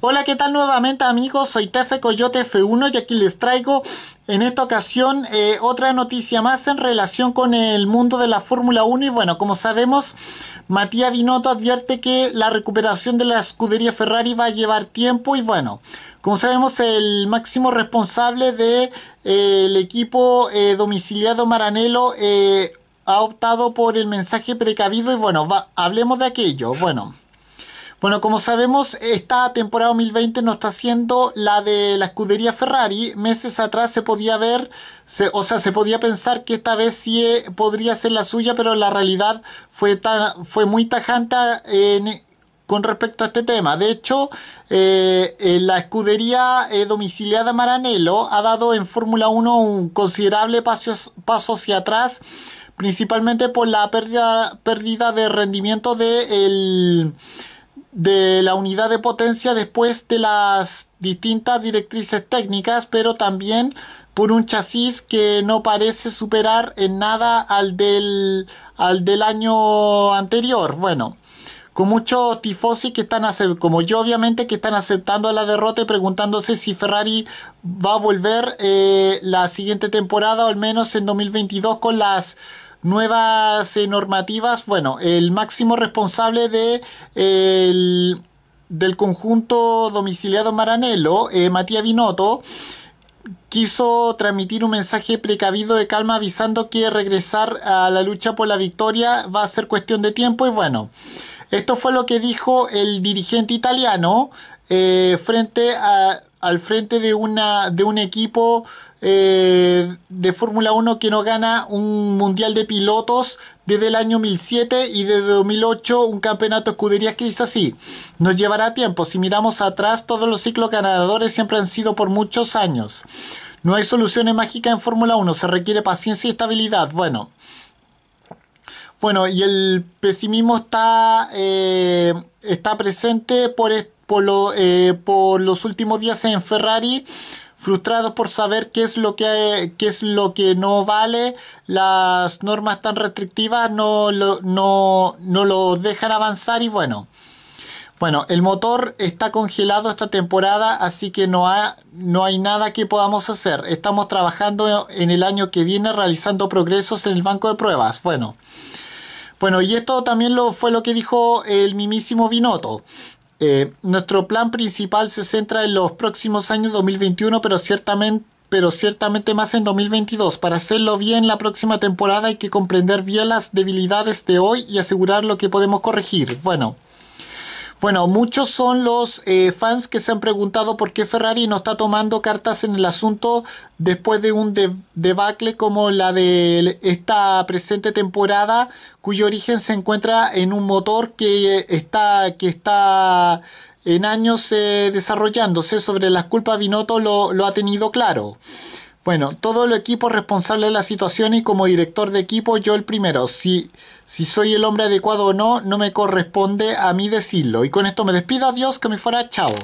Hola, ¿qué tal nuevamente amigos? Soy Tefe Coyote F1 y aquí les traigo en esta ocasión eh, otra noticia más en relación con el mundo de la Fórmula 1 y bueno, como sabemos, Matías Binotto advierte que la recuperación de la escudería Ferrari va a llevar tiempo y bueno, como sabemos, el máximo responsable del de, eh, equipo eh, domiciliado Maranello ha optado por el mensaje precavido y bueno, hablemos de aquello. Bueno. Bueno, como sabemos, esta temporada 2020 no está siendo la de la escudería Ferrari. Meses atrás se podía ver, o sea, se podía pensar que esta vez sí eh, podría ser la suya, pero la realidad fue, fue muy tajante eh, con respecto a este tema. De hecho, eh, la escudería domiciliada domiciliada Maranello ha dado en Fórmula 1 un considerable paso, hacia atrás, principalmente por la pérdida, pérdida de rendimiento del... De de la unidad de potencia después de las distintas directrices técnicas, pero también por un chasis que no parece superar en nada al del, al del año anterior. Bueno, con muchos tifosis que están como yo obviamente que están aceptando la derrota y preguntándose si Ferrari va a volver eh, la siguiente temporada o al menos en 2022 con las nuevas eh, normativas, bueno, el máximo responsable de, del conjunto domiciliado maranelo, eh, Matías Binotto, quiso transmitir un mensaje precavido de calma avisando que regresar a la lucha por la victoria va a ser cuestión de tiempo y bueno, esto fue lo que dijo el dirigente italiano eh, frente a, al frente de, una, de un equipo eh, de Fórmula 1 que no gana un mundial de pilotos desde el año 2007 y desde 2008 un campeonato de escuderías que dice así. Nos llevará tiempo. Si miramos atrás, todos los ciclos ganadores siempre han sido por muchos años. No hay soluciones mágicas en Fórmula 1. Se requiere paciencia y estabilidad. Bueno. Bueno, y el pesimismo está, eh, está presente por, eh, por los últimos días en Ferrari frustrados por saber qué es lo que, qué es lo que no vale, las normas tan restrictivas no lo, no, lo dejan avanzar y bueno. Bueno, el motor está congelado esta temporada, así que no, no hay nada que podamos hacer. Estamos trabajando en el año que viene realizando progresos en el banco de pruebas. Bueno, bueno, y esto también lo, fue lo que dijo el mimísimo Binotto. Eh, nuestro plan principal se centra en los próximos años 2021, pero ciertamente pero ciertamente más en 2022. Para hacerlo bien la próxima temporada hay que comprender bien las debilidades de hoy y asegurar lo que podemos corregir. Bueno, bueno, muchos son los eh, fans que se han preguntado por qué Ferrari no está tomando cartas en el asunto después de un debacle como la de esta presente temporada, cuyo origen se encuentra en un motor que eh, está, que está en años eh, desarrollándose. Sobre las culpas Binotto lo ha tenido claro. Bueno, todo el equipo responsable de la situación y como director de equipo yo el primero. Si, si soy el hombre adecuado o no, no me corresponde a mí decirlo. Y con esto me despido, adiós, que me fuera, chao.